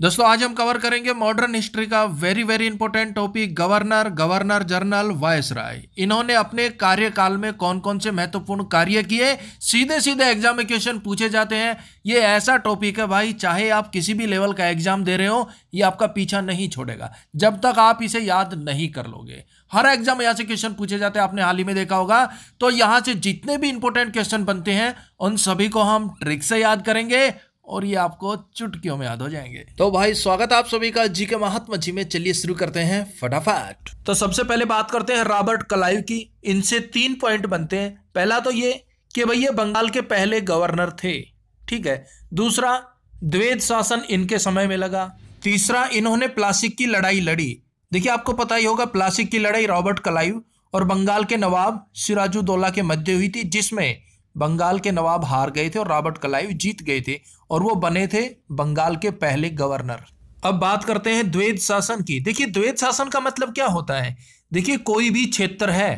दोस्तों आज हम कवर करेंगे मॉडर्न हिस्ट्री का very very important topic governor governor general viceroy इन्होंने अपने कार्यकाल में कौन कौन से महत्वपूर्ण कार्य किए सीधे सीधे एग्जाम में क्वेश्चन पूछे जाते हैं ये ऐसा टॉपिक है भाई चाहे आप किसी भी लेवल का एग्जाम दे रहे हो ये आपका पीछा नहीं छोड़ेगा जब तक आप इसे याद नहीं कर लोगे हर एग्जाम यहाँ से क्वेश्चन पूछे जाते हैं आपने हाल ही में देखा होगा तो यहाँ से जितने भी इंपॉर्टेंट क्वेश्चन बनते हैं उन सभी को हम ट्रिक से याद करेंगे और ये आपको चुटकियों में याद हो जाएंगे तो भाई स्वागत आप सभी का जी के महात्मा जी में चलिए शुरू करते हैं फटाफट तो सबसे पहले बात करते हैं रॉबर्ट कलाइव की इनसे तीन पॉइंट बनते हैं पहला तो ये कि भाई ये बंगाल के पहले गवर्नर थे ठीक है दूसरा द्वेद शासन इनके समय में लगा तीसरा इन्होंने प्लास्टिक की लड़ाई लड़ी देखिए आपको पता ही होगा प्लास्टिक की लड़ाई रॉबर्ट कलाइव और बंगाल के नवाब सिराजुद्दौला के मध्य हुई थी जिसमें बंगाल के नवाब हार गए थे और रॉबर्ट कलाइव जीत गए थे और वो बने थे बंगाल के पहले गवर्नर अब बात करते हैं द्वैत शासन की देखिए द्वैत शासन का मतलब क्या होता है देखिए कोई भी क्षेत्र है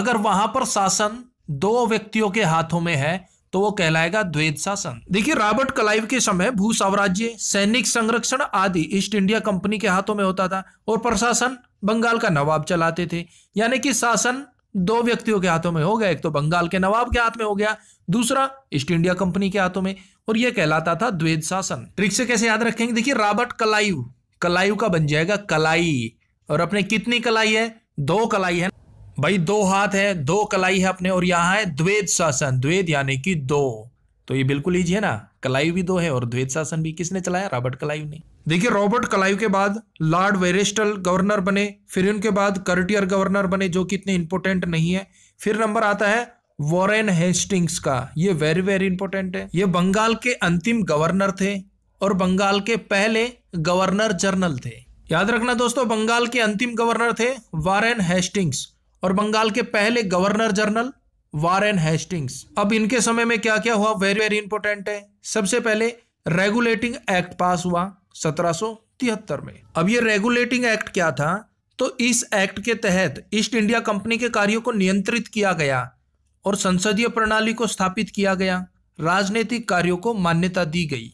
अगर वहां पर शासन दो व्यक्तियों के हाथों में है तो वो कहलाएगा द्वैत शासन देखिए रॉबर्ट कलाइव के समय भू साम्राज्य सैनिक संरक्षण आदि ईस्ट इंडिया कंपनी के हाथों में होता था और प्रशासन बंगाल का नवाब चलाते थे यानी कि शासन दो व्यक्तियों के हाथों में हो गया एक तो बंगाल के नवाब के हाथ में हो गया दूसरा ईस्ट इंडिया कंपनी के हाथों में और यह कहलाता था द्वेद शासन ट्रिक से कैसे याद रखेंगे देखिए रॉबर्ट कलायु कलायु का बन जाएगा कलाई और अपने कितनी कलाई है दो कलाई है भाई दो हाथ है दो कलाई है अपने और यहां है द्वेद शासन द्वेद यानी कि दो तो ये बिल्कुल लीजिए ना कलाइव भी दो है और द्वेत शासन भी किसने चलाया रॉबर्ट कलाइव ने देखिए रॉबर्ट कलाइव के बाद लॉर्ड वेरेस्टल गवर्नर बने फिर उनके बाद करटियर गवर्नर बने जो कि इतने इंपॉर्टेंट नहीं है फिर नंबर आता है वॉरेन हेस्टिंग्स का ये वेरी वेरी इंपॉर्टेंट है ये बंगाल के अंतिम गवर्नर थे और बंगाल के पहले गवर्नर जनरल थे याद रखना दोस्तों बंगाल के अंतिम गवर्नर थे वारेन हेस्टिंग्स और बंगाल के पहले गवर्नर जनरल वारेन हेस्टिंग्स अब इनके समय में क्या क्या हुआ वेरी वेरी इंपॉर्टेंट है सबसे पहले रेगुलेटिंग एक्ट पास हुआ सत्रह में अब ये रेगुलेटिंग एक्ट क्या था तो इस एक्ट के तहत ईस्ट इंडिया कंपनी के कार्यों को नियंत्रित किया गया और संसदीय प्रणाली को स्थापित किया गया राजनीतिक कार्यों को मान्यता दी गई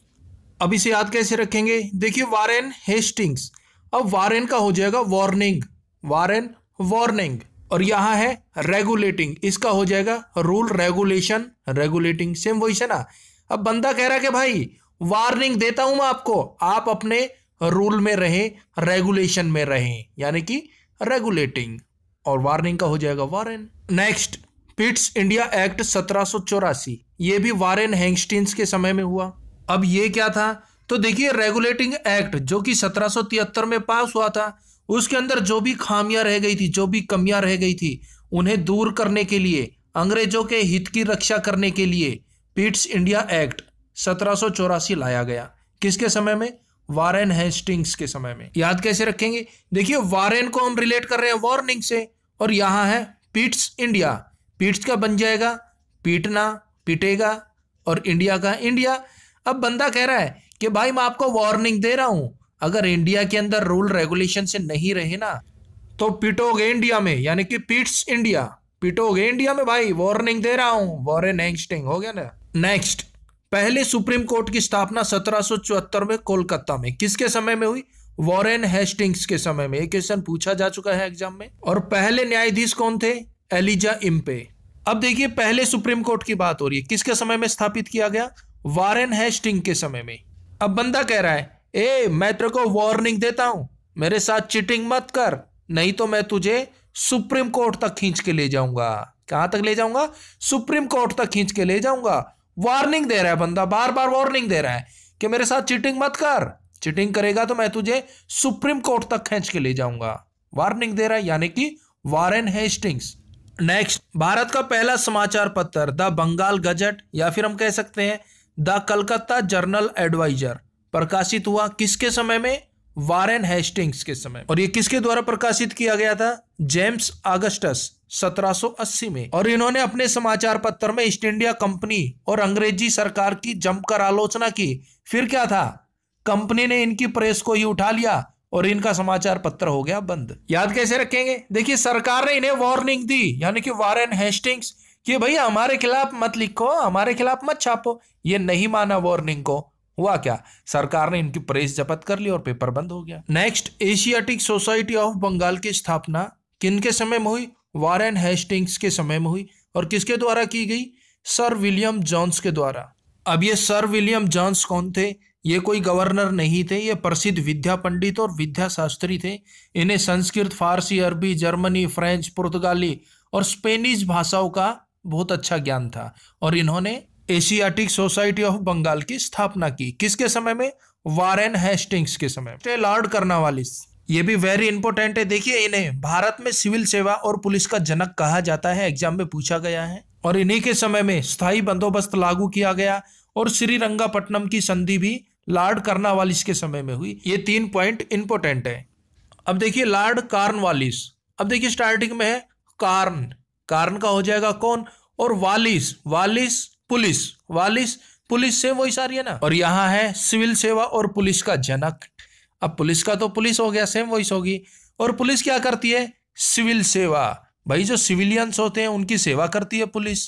अब इसे याद कैसे रखेंगे देखिए वारेन हेस्टिंग्स अब वारेन का हो जाएगा वार्निंग वारेन वार्निंग और यहां है रेगुलेटिंग इसका हो जाएगा रूल रेगुलेशन रेगुलेटिंग सेम वही है ना अब बंदा कह रहा है कि भाई वार्निंग देता हूं मैं आपको आप अपने रूल में रहें रेगुलेशन में रहें यानी कि रेगुलेटिंग और वार्निंग का हो जाएगा Warren next Pitt's India act सत्रह ये भी वारेन हैंगस्टीन्स के समय में हुआ अब ये क्या था तो देखिए रेगुलेटिंग एक्ट जो कि सत्रह में पास हुआ था उसके अंदर जो भी खामियां रह गई थी जो भी कमियां रह गई थी उन्हें दूर करने के लिए अंग्रेजों के हित की रक्षा करने के लिए पीट्स इंडिया एक्ट सत्रह लाया गया किसके समय में वारेन हेस्टिंग्स के समय में याद कैसे रखेंगे देखिए वारेन को हम रिलेट कर रहे हैं वार्निंग से और यहाँ है पीट्स इंडिया पीट्स का बन जाएगा पीटना पीटेगा और इंडिया का इंडिया अब बंदा कह रहा है कि भाई मैं आपको वार्निंग दे रहा हूं अगर इंडिया के अंदर रूल रेगुलेशन से नहीं रहे ना तो पिटोगे इंडिया में यानी कि पीट्स इंडिया पिटोगे इंडिया में भाई वार्निंग दे रहा हूँ वॉरन एंगस्टिंग हो गया ना नेक्स्ट पहले सुप्रीम कोर्ट की स्थापना सत्रह में कोलकाता में किसके समय में हुई वॉरेन हेस्टिंग्स के समय में एक क्वेश्चन पूछा जा चुका है एग्जाम में और पहले न्यायाधीश कौन थे एलिजा इम्पे अब देखिए पहले सुप्रीम कोर्ट की बात हो रही है किसके समय में स्थापित किया गया वॉरेन हेस्टिंग के समय में अब बंदा कह रहा है ए मैं तेरे को वार्निंग देता हूं मेरे साथ चिटिंग मत कर नहीं तो मैं तुझे सुप्रीम कोर्ट तक खींच के ले जाऊंगा कहां तक ले जाऊंगा सुप्रीम कोर्ट तक खींच के ले जाऊंगा वार्निंग दे रहा है बंदा बार बार वार्निंग दे रहा है कि मेरे साथ चीटिंग मत कर चीटिंग करेगा तो मैं तुझे सुप्रीम कोर्ट तक खींच के ले जाऊंगा वार्निंग दे रहा है यानी कि वारेन हेस्टिंग्स नेक्स्ट भारत का पहला समाचार पत्र द बंगाल गजट या फिर हम कह सकते हैं द कलकत्ता जर्नल एडवाइजर प्रकाशित हुआ किसके समय में वारेन हेस्टिंग्स के समय और ये किसके द्वारा प्रकाशित किया गया था जेम्स अगस्टस 1780 में और इन्होंने अपने समाचार पत्र में ईस्ट इंडिया कंपनी और अंग्रेजी सरकार की जमकर आलोचना की फिर क्या था कंपनी ने इनकी प्रेस को ही उठा लिया और इनका समाचार पत्र हो गया बंद याद कैसे रखेंगे देखिए सरकार ने इन्हें वार्निंग दी यानी कि वारेन हेस्टिंग्स कि भाई हमारे खिलाफ मत लिखो हमारे खिलाफ मत छापो ये नहीं माना वार्निंग को हुआ क्या सरकार ने इनकी प्रेस जपत कर ली और पेपर बंद हो गया next Asiatic society of Bengal की स्थापना किन के समय में हुई वारेन हेस्टिंग्स के समय में हुई और किसके द्वारा की गई सर विलियम जॉन्स के द्वारा अब ये सर विलियम जॉन्स कौन थे ये कोई गवर्नर नहीं थे ये प्रसिद्ध विद्या पंडित और विद्या शास्त्री थे इन्हें संस्कृत फारसी अरबी जर्मनी फ्रेंच पुर्तगाली और स्पेनिश भाषाओं का बहुत अच्छा ज्ञान था और इन्होंने एशियाटिक सोसाइटी ऑफ बंगाल की स्थापना की किसके समय में वारेन हेस्टिंग्स के समय लॉर्ड कर्नावालिस ये भी वेरी इंपॉर्टेंट है देखिए इन्हें भारत में सिविल सेवा और पुलिस का जनक कहा जाता है एग्जाम में पूछा गया है और इन्हीं के समय में स्थायी बंदोबस्त लागू किया गया और श्रीरंगापट्टनम की संधि भी लॉर्ड कर्नावालिस के समय में हुई ये तीन पॉइंट इंपॉर्टेंट है अब देखिए लॉर्ड कार्नवालिस अब देखिए स्टार्टिंग में है कार्न कार्न का हो जाएगा कौन और Wallis Wallis police Wallis police से वही सारी है ना और यहाँ है सिविल सेवा और पुलिस का जनक अब पुलिस का तो पुलिस हो गया सेम वॉइस होगी और पुलिस क्या करती है सिविल सेवा भाई जो सिविलियंस होते हैं उनकी सेवा करती है पुलिस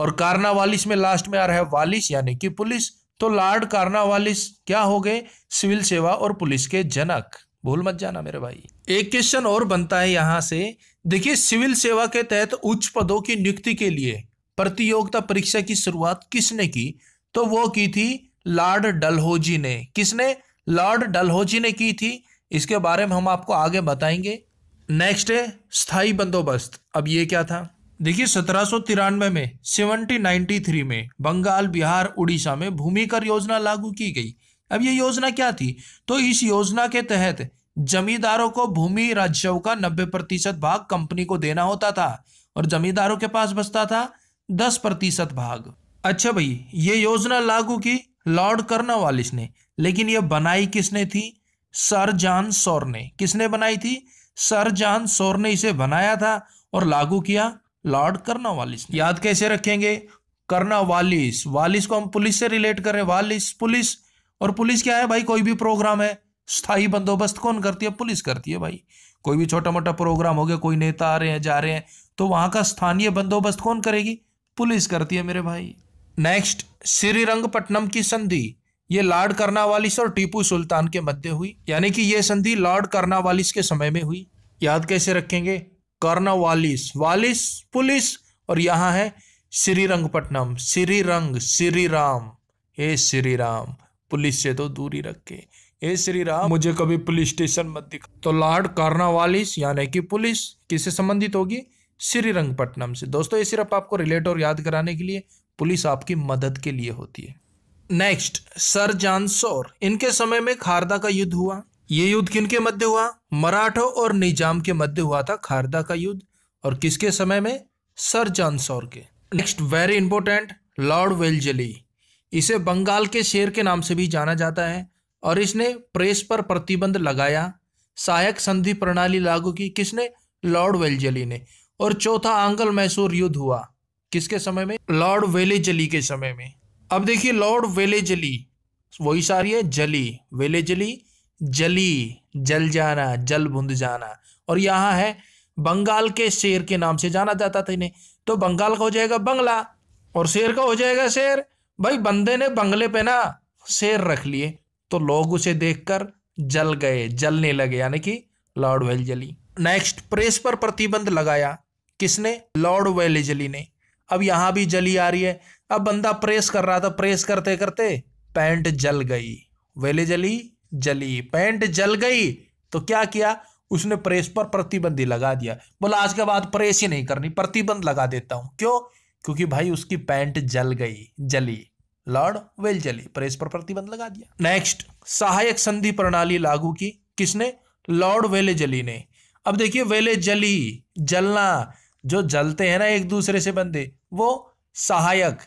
और कारना वालिस में लास्ट में आ रहा है वालिस यानी कि पुलिस तो लॉर्ड कारना वालिस क्या हो गए सिविल सेवा और पुलिस के जनक भूल मत जाना मेरे भाई एक क्वेश्चन और बनता है यहाँ से देखिए सिविल सेवा के तहत उच्च पदों की नियुक्ति के लिए प्रतियोगिता परीक्षा की शुरुआत किसने की तो वो की थी लॉर्ड डलहोजी ने किसने लॉर्ड डलहोजी ने की थी इसके बारे में हम आपको आगे बताएंगे नेक्स्ट है स्थायी बंदोबस्त अब ये क्या था देखिए सत्रह में सेवनटीन नाइन्टी थ्री में बंगाल बिहार उड़ीसा में भूमि कर योजना लागू की गई अब ये योजना क्या थी तो इस योजना के तहत जमींदारों को भूमि राजस्व का नब्बे प्रतिशत भाग कंपनी को देना होता था और जमींदारों के पास बसता था दस प्रतिशत भाग अच्छा भाई ये योजना लागू की लॉर्ड कर्नावालिस ने लेकिन यह बनाई किसने थी सर जान सौर ने किसने बनाई थी सर जान सौर ने इसे बनाया था और लागू किया लॉर्ड कर्नावालिस ने याद कैसे रखेंगे कर्नावालिस वालिस को हम पुलिस से रिलेट कर रहे हैं वालिस पुलिस और पुलिस क्या है भाई कोई भी प्रोग्राम है स्थायी बंदोबस्त कौन करती है पुलिस करती है भाई कोई भी छोटा मोटा प्रोग्राम हो गया कोई नेता आ रहे हैं जा रहे हैं तो वहां का स्थानीय बंदोबस्त कौन करेगी पुलिस करती है मेरे भाई नेक्स्ट श्रीरंगपट्टनम की संधि ये लॉर्ड कर्नावालिस और टीपू सुल्तान के मध्य हुई यानी कि यह संधि लॉर्ड कर्नावालिस के समय में हुई याद कैसे रखेंगे कर्नावालिस वालिस पुलिस और यहाँ है श्रीरंगपट्टनम श्रीरंग श्री राम हे श्री राम पुलिस से तो दूरी रखे हे श्री राम मुझे कभी पुलिस स्टेशन मत दिखा तो लॉर्ड कर्नावालिस यानी कि पुलिस किससे संबंधित होगी श्रीरंगपट्टनम से दोस्तों ये सिर्फ आपको रिलेट और याद कराने के लिए पुलिस आपकी मदद के लिए होती है नेक्स्ट सर जान इनके समय में खारदा का युद्ध हुआ ये युद्ध किनके मध्य हुआ मराठों और निजाम के मध्य हुआ था खारदा का युद्ध और किसके समय में सर जान सौर के next very important lord Wellesley इसे बंगाल के शेर के नाम से भी जाना जाता है और इसने प्रेस पर प्रतिबंध लगाया सहायक संधि प्रणाली लागू की किसने लॉर्ड वेलजली ने और चौथा आंगल मैसूर युद्ध हुआ किसके समय में लॉर्ड वेले जली के समय में अब देखिए लॉर्ड वेले जली वही सारी है जली वेलेजली जली जल जाना जल बुंद जाना और यहाँ है बंगाल के शेर के नाम से जाना जाता था इन्हें तो बंगाल का हो जाएगा बंगला और शेर का हो जाएगा शेर भाई बंदे ने बंगले पे ना शेर रख लिए तो लोग उसे देखकर जल गए जलने लगे यानी कि lord Wellesley next press पर प्रतिबंध लगाया किसने लॉर्ड वेलेजली ने अब यहां भी जली आ रही है अब बंदा प्रेस कर रहा था प्रेस करते करते पैंट जल गई वेले जली जली पैंट जल गई तो क्या किया उसने प्रेस पर प्रतिबंधी लगा दिया बोला आज के बाद प्रेस ही नहीं करनी प्रतिबंध लगा देता हूं क्यों क्योंकि भाई उसकी पैंट जल गई जली लॉर्ड वेल जली प्रेस पर प्रतिबंध लगा दिया नेक्स्ट सहायक संधि प्रणाली लागू की किसने लॉर्ड वेले जली ने अब देखिए वेले जली जलना जो जलते हैं ना एक दूसरे से बंदे वो सहायक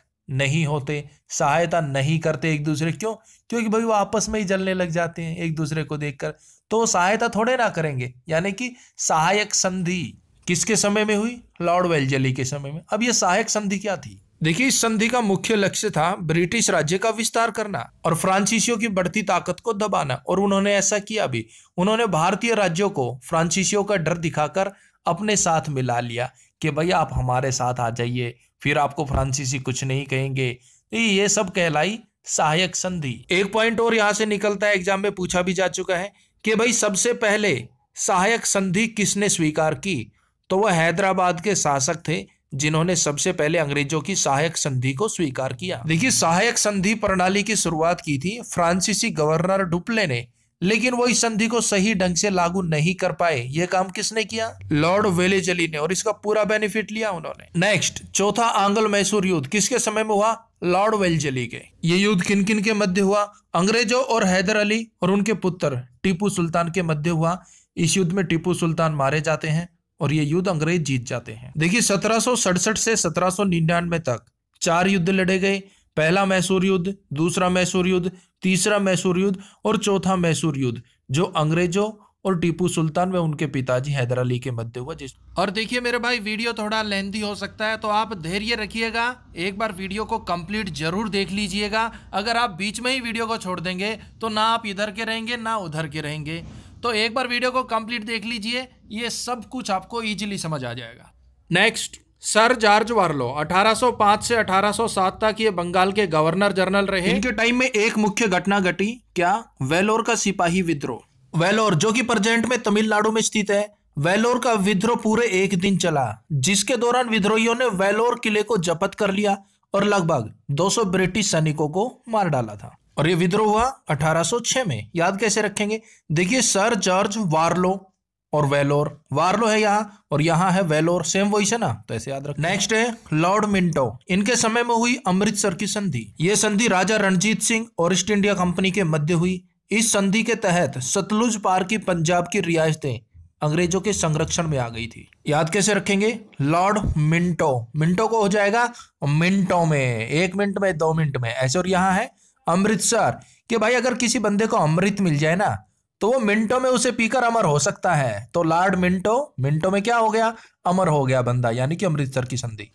नहीं होते सहायता नहीं करते एक दूसरे क्यों क्योंकि भाई वो आपस में ही जलने लग जाते हैं एक दूसरे को देखकर तो सहायता थोड़े ना करेंगे यानी कि सहायक संधि किसके समय में हुई लॉर्ड वेलजली के समय में अब ये सहायक संधि क्या थी देखिए इस संधि का मुख्य लक्ष्य था ब्रिटिश राज्य का विस्तार करना और फ्रांसीसियों की बढ़ती ताकत को दबाना और उन्होंने ऐसा किया भी उन्होंने भारतीय राज्यों को फ्रांसीसियों का डर दिखाकर अपने साथ मिला लिया कि भैया आप हमारे साथ आ जाइए फिर आपको फ्रांसीसी कुछ नहीं कहेंगे तो ये सब कहलाई सहायक संधि एक पॉइंट और यहां से निकलता है एग्जाम में पूछा भी जा चुका है कि भाई सबसे पहले सहायक संधि किसने स्वीकार की तो वह हैदराबाद के शासक थे जिन्होंने सबसे पहले अंग्रेजों की सहायक संधि को स्वीकार किया देखिए सहायक संधि प्रणाली की शुरुआत की थी फ्रांसीसी गवर्नर डुप्ले ने लेकिन वो इस संधि को सही ढंग से लागू नहीं कर पाए ये काम किसने किया लॉर्ड जली ने और इसका पूरा बेनिफिट लिया उन्होंने नेक्स्ट चौथा आंगल मैसूर युद्ध किसके समय में हुआ लॉर्ड वेलजली के ये युद्ध किन किन के मध्य हुआ अंग्रेजों और हैदर अली और उनके पुत्र टीपू सुल्तान के मध्य हुआ इस युद्ध में टीपू सुल्तान मारे जाते हैं और ये युद्ध अंग्रेज जीत जाते हैं देखिए सत्रह से सत्रह तक चार युद्ध लड़े गए पहला मैसूर युद्ध दूसरा मैसूर युद्ध तीसरा मैसूर युद्ध और चौथा मैसूर युद्ध जो अंग्रेजों और टीपू सुल्तान व उनके पिताजी हैदर अली के मध्य हुआ जिस और देखिए मेरे भाई वीडियो थोड़ा लेंथी हो सकता है तो आप धैर्य रखिएगा एक बार वीडियो को कंप्लीट जरूर देख लीजिएगा अगर आप बीच में ही वीडियो को छोड़ देंगे तो ना आप इधर के रहेंगे ना उधर के रहेंगे तो एक बार वीडियो को कंप्लीट देख लीजिए ये सब कुछ आपको ईजिली समझ आ जाएगा नेक्स्ट सर जॉर्ज वार्लो 1805 से 1807 तक ये बंगाल के गवर्नर जनरल रहे इनके टाइम में एक मुख्य घटना घटी क्या वेलोर का सिपाही विद्रोह वेलोर जो कि प्रेजेंट में तमिलनाडु में स्थित है वेलोर का विद्रोह पूरे एक दिन चला जिसके दौरान विद्रोहियों ने वेलोर किले को जपत कर लिया और लगभग 200 ब्रिटिश सैनिकों को मार डाला था और ये विद्रोह हुआ 1806 में याद कैसे रखेंगे देखिए सर जॉर्ज वार्लो और वेलोर वार्लो है यहाँ और यहाँ है वेलोर सेम वॉइस है ना तो ऐसे याद रख नेक्स्ट है लॉर्ड मिंटो इनके समय में हुई अमृतसर की संधि ये संधि राजा रणजीत सिंह और ईस्ट इंडिया कंपनी के मध्य हुई इस संधि के तहत सतलुज पार की पंजाब की रियायतें अंग्रेजों के संरक्षण में आ गई थी याद कैसे रखेंगे लॉर्ड मिंटो मिंटो को हो जाएगा मिंटो में एक मिनट में दो मिनट में ऐसे और यहाँ है अमृतसर कि भाई अगर किसी बंदे को अमृत मिल जाए ना तो वो मिनटों में उसे पीकर अमर हो सकता है तो लॉर्ड मिंटो मिनटों में क्या हो गया अमर हो गया बंदा यानी कि अमृतसर की संधि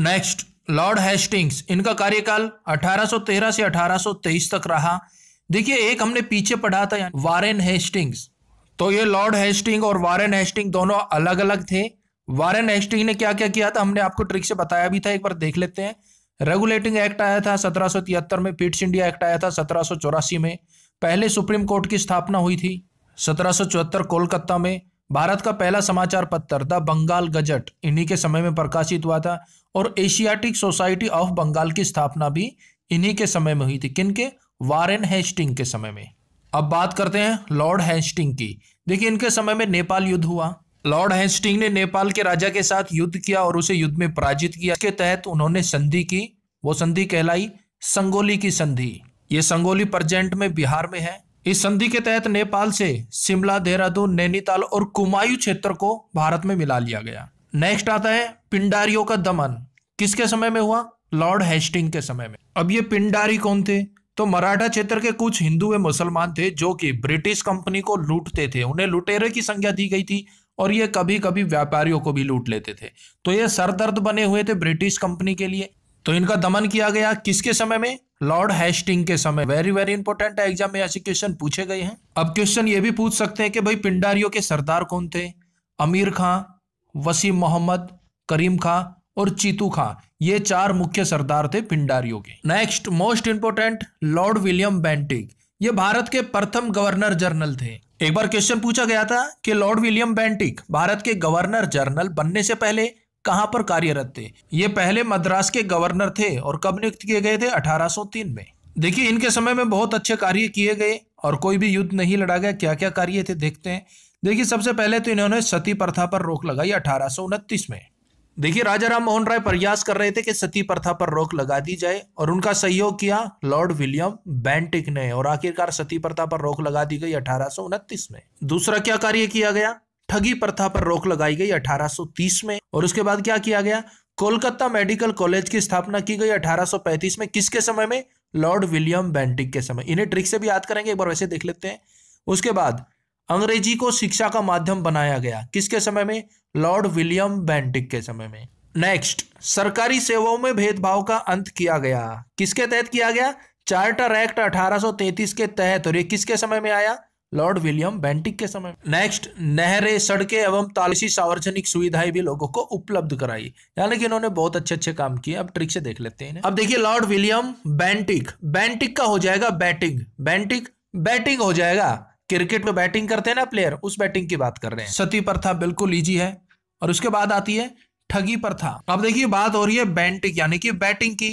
नेक्स्ट लॉर्ड हेस्टिंग्स इनका कार्यकाल 1813 से 1823 तक रहा देखिए एक हमने पीछे पढ़ा था वारेन हेस्टिंग्स तो ये लॉर्ड हेस्टिंग और वारेन हेस्टिंग दोनों अलग अलग थे वारेन हेस्टिंग ने क्या क्या किया था हमने आपको ट्रिक से बताया भी था एक बार देख लेते हैं रेगुलेटिंग एक्ट आया था सत्रह में पीट्स इंडिया एक्ट आया था सत्रह में पहले सुप्रीम कोर्ट की स्थापना हुई थी सत्रह कोलकाता में भारत का पहला समाचार पत्र द बंगाल गजट इन्हीं के समय में प्रकाशित हुआ था और एशियाटिक सोसाइटी ऑफ बंगाल की स्थापना भी इन्हीं के समय में हुई थी किनके वारेन हेस्टिंग के समय में अब बात करते हैं लॉर्ड हेस्टिंग की देखिए इनके समय में नेपाल युद्ध हुआ लॉर्ड हेस्टिंग ने नेपाल के राजा के साथ युद्ध किया और उसे युद्ध में पराजित किया इसके तहत उन्होंने संधि की वो संधि कहलाई संगोली की संधि ये संगोली प्रजेंट में बिहार में है इस संधि के तहत नेपाल से शिमला देहरादून नैनीताल और कुमायू क्षेत्र को भारत में मिला लिया गया नेक्स्ट आता है पिंडारियों का दमन किसके समय में हुआ लॉर्ड हेस्टिंग के समय में अब ये पिंडारी कौन थे तो मराठा क्षेत्र के कुछ हिंदू व मुसलमान थे जो कि ब्रिटिश कंपनी को लूटते थे उन्हें लुटेरे की संख्या दी गई थी और ये कभी कभी व्यापारियों को भी लूट लेते थे तो ये सरदर्द बने हुए थे ब्रिटिश कंपनी के लिए तो इनका दमन किया गया किसके समय में लॉर्ड हैस्टिंग के समय वेरी वेरी इंपॉर्टेंट है एग्जाम में ऐसे क्वेश्चन पूछे गए हैं अब क्वेश्चन ये भी पूछ सकते हैं कि भाई पिंडारियों के सरदार कौन थे अमीर खां वसीम मोहम्मद करीम खां और चीतू खां ये चार मुख्य सरदार थे पिंडारियों के next most important lord William Bentinck ये भारत के प्रथम गवर्नर जनरल थे एक बार क्वेश्चन पूछा गया था कि लॉर्ड विलियम बैंटिक भारत के गवर्नर जनरल बनने से पहले कहां पर कार्यरत थे ये पहले मद्रास के गवर्नर थे और कब नियुक्त किए गए थे 1803 में देखिए इनके समय में बहुत अच्छे कार्य किए गए और कोई भी युद्ध नहीं लड़ा गया क्या क्या कार्य थे देखते हैं देखिए सबसे पहले तो इन्होंने सती प्रथा पर रोक लगाई अठारह में देखिए राजा राम मोहन राय प्रयास कर रहे थे कि सती प्रथा पर रोक लगा दी जाए और उनका सहयोग किया लॉर्ड विलियम बैंटिक ने और आखिरकार सती प्रथा पर रोक लगा दी गई अठारह में दूसरा क्या कार्य किया गया ठगी प्रथा पर रोक लगाई गई 1830 में और उसके बाद क्या किया गया कोलकाता मेडिकल कॉलेज की स्थापना की गई 1835 में किसके समय में लॉर्ड विलियम बेंटिक के समय इन्हें ट्रिक से भी याद करेंगे एक बार वैसे देख लेते हैं उसके बाद अंग्रेजी को शिक्षा का माध्यम बनाया गया किसके समय में लॉर्ड विलियम बेंटिक के समय में नेक्स्ट सरकारी सेवाओं में भेदभाव का अंत किया गया किसके तहत किया गया चार्टर एक्ट 1833 के तहत और ये किसके समय में आया लॉर्ड विलियम बेंटिक के समय नेक्स्ट नहरें सड़कें एवं तालसी सार्वजनिक सुविधाएं भी लोगों को उपलब्ध कराई यानी कि इन्होंने बहुत अच्छे अच्छे काम किए अब ट्रिक से देख लेते हैं अब देखिए लॉर्ड विलियम बेंटिक बेंटिक का हो जाएगा बैटिंग बेंटिक बैटिंग हो जाएगा क्रिकेट में बैटिंग करते हैं ना प्लेयर उस बैटिंग की बात कर रहे हैं सती प्रथा बिल्कुल ईजी है और उसके बाद आती है ठगी प्रथा अब देखिए बात हो रही है बैंटिक यानी कि बैटिंग की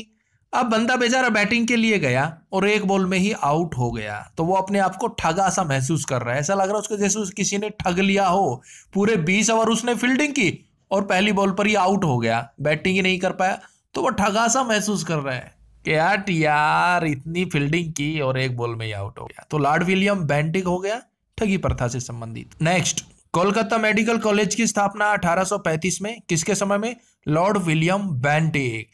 अब बंदा बेचारा बैटिंग के लिए गया और एक बॉल में ही आउट हो गया तो वो अपने आप को ठगा सा महसूस कर रहा है ऐसा लग रहा है उसको जैसे किसी ने ठग लिया हो पूरे बीस ओवर उसने फील्डिंग की और पहली बॉल पर ही आउट हो गया बैटिंग ही नहीं कर पाया तो वो ठगा सा महसूस कर रहा है कि यार यार इतनी फील्डिंग की और एक बॉल में ही आउट हो गया तो लॉर्ड विलियम बैंटिक हो गया ठगी प्रथा से संबंधित नेक्स्ट कोलकाता मेडिकल कॉलेज की स्थापना 1835 में किसके समय में लॉर्ड विलियम बैंटिक